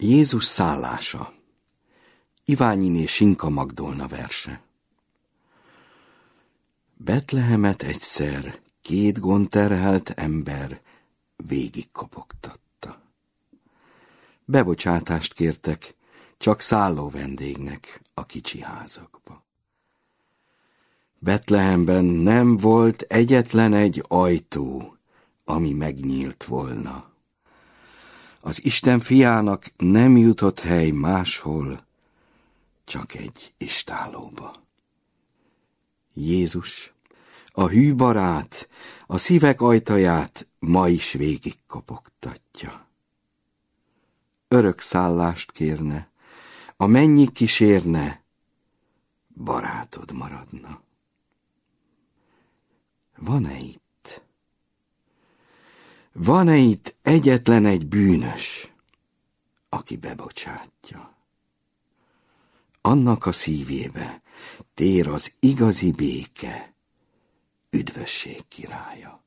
Jézus szállása és Inka Magdolna verse Betlehemet egyszer két gondterhelt ember kopogtatta. Bebocsátást kértek, csak szálló vendégnek a kicsi házakba. Betlehemben nem volt egyetlen egy ajtó, ami megnyílt volna az Isten fiának nem jutott hely máshol, csak egy istálóba. Jézus, a hű barát, a szívek ajtaját ma is végig kopogtatja. Örök szállást kérne, a mennyi kísérne, barátod maradna. Van-e itt? Van-e itt Egyetlen egy bűnös, aki bebocsátja. Annak a szívébe tér az igazi béke, üdvösség királya.